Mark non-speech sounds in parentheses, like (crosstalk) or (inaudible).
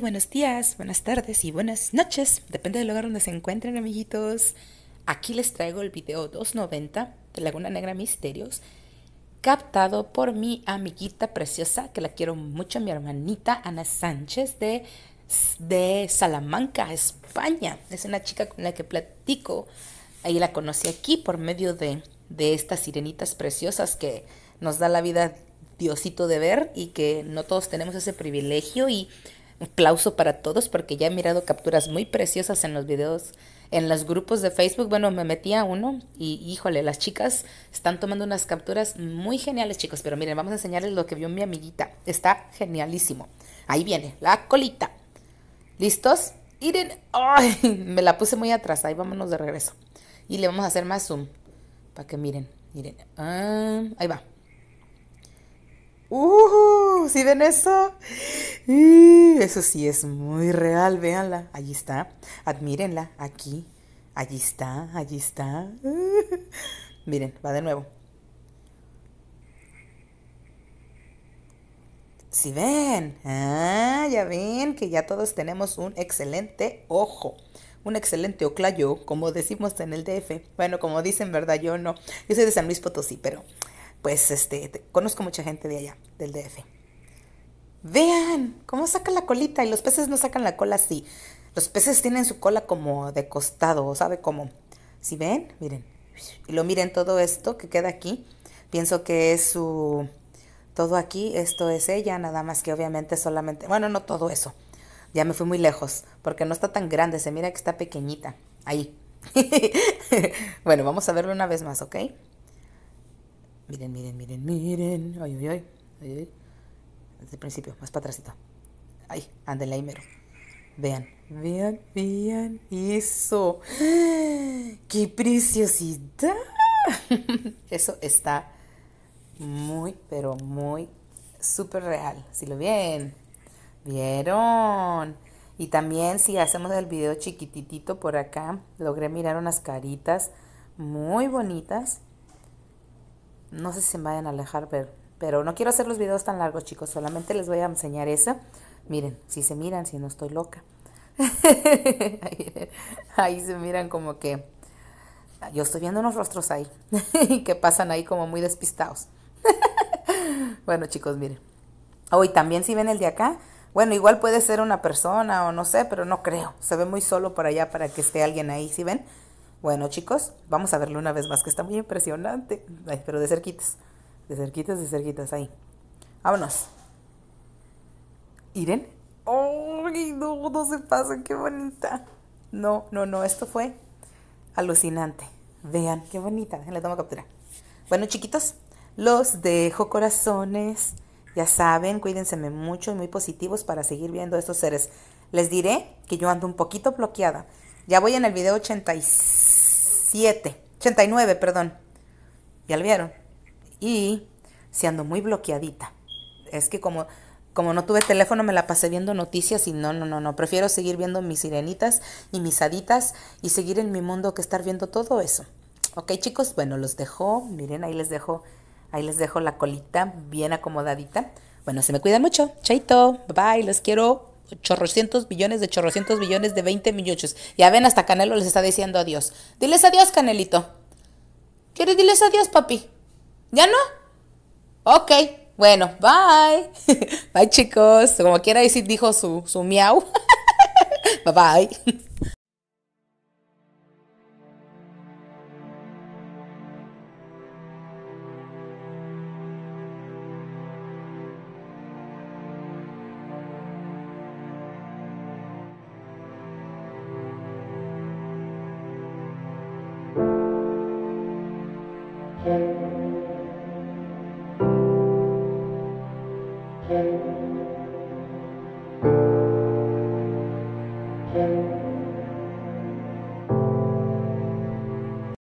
buenos días, buenas tardes y buenas noches, depende del lugar donde se encuentren amiguitos. Aquí les traigo el video 290 de Laguna Negra Misterios, captado por mi amiguita preciosa, que la quiero mucho, mi hermanita Ana Sánchez de, de Salamanca, España. Es una chica con la que platico, ahí la conocí aquí por medio de, de estas sirenitas preciosas que nos da la vida Diosito de ver y que no todos tenemos ese privilegio y aplauso para todos porque ya he mirado capturas muy preciosas en los videos, en los grupos de Facebook. Bueno, me metí a uno y híjole, las chicas están tomando unas capturas muy geniales, chicos. Pero miren, vamos a enseñarles lo que vio mi amiguita. Está genialísimo. Ahí viene, la colita. ¿Listos? Miren, ¡ay! me la puse muy atrás. Ahí vámonos de regreso. Y le vamos a hacer más zoom para que miren, miren. Ah, ahí va. ¡Uh! ¿Sí ven eso? Y eso sí es muy real, véanla. Allí está. Admírenla. Aquí. Allí está. Allí está. (laughs) Miren, va de nuevo. Si ¿Sí ven, ah, ya ven que ya todos tenemos un excelente ojo, un excelente oclayo, como decimos en el DF. Bueno, como dicen, ¿verdad? Yo no. Yo soy de San Luis Potosí, pero pues este, conozco mucha gente de allá, del DF. Vean cómo saca la colita y los peces no sacan la cola así. Los peces tienen su cola como de costado, ¿sabe cómo? Si ven, miren. Y lo miren todo esto que queda aquí. Pienso que es su todo aquí, esto es ella, nada más que obviamente solamente, bueno, no todo eso. Ya me fui muy lejos, porque no está tan grande, se mira que está pequeñita. Ahí. (laughs) bueno, vamos a verlo una vez más, ¿ok? Miren, miren, miren, miren. Ay, ay, ay. Desde el principio, más para atrás. Ay, ándale ahí mero. Vean, vean, vean eso. ¡Qué preciosidad! (laughs) Eso está muy, pero muy súper real. Si lo ven, vieron. Y también si hacemos el video chiquititito por acá, logré mirar unas caritas muy bonitas. No sé si se me vayan a alejar, pero, no quiero hacer los videos tan largos, chicos. Solamente les voy a enseñar eso. Miren, si se miran, si no estoy loca. (laughs) ahí, se miran como que... Yo estoy viendo unos rostros ahí (laughs) que pasan ahí como muy despistados. (laughs) bueno, chicos, miren. Hoy oh, también si ven el de acá, bueno, igual puede ser una persona o no sé, pero no creo. Se ve muy solo por allá para que esté alguien ahí, si ven? Bueno, chicos, vamos a verlo una vez más, que está muy impresionante. Ay, pero de cerquitas, de cerquitas, de cerquitas, ahí. Vámonos. Iren. ¡Ay, no, no se pasen! ¡Qué bonita! No, no, no, esto fue alucinante. Vean, qué bonita. Déjenle toma captura. Bueno, chiquitos, los dejo corazones. Ya saben, cuídense mucho y muy positivos para seguir viendo a estos seres. Les diré que yo ando un poquito bloqueada. Ya voy en el video 86. 87, 89, perdón. Ya lo vieron. Y siendo ando muy bloqueadita. Es que como, como no tuve teléfono me la pasé viendo noticias y no, no, no, no. Prefiero seguir viendo mis sirenitas y mis haditas y seguir en mi mundo que estar viendo todo eso. Ok chicos, bueno, los dejo. Miren, ahí les dejo, ahí les dejo la colita bien acomodadita. Bueno, se me cuidan mucho. Chaito, bye, bye, los quiero chorrocientos billones de chorrocientos billones de 20 millones. Ya ven, hasta Canelo les está diciendo adiós. Diles adiós, Canelito. ¿Quieres diles adiós, papi? ¿Ya no? Ok, bueno, bye. (laughs) bye, chicos. Como quiera decir, dijo su, su miau. (laughs) bye bye. Thank you.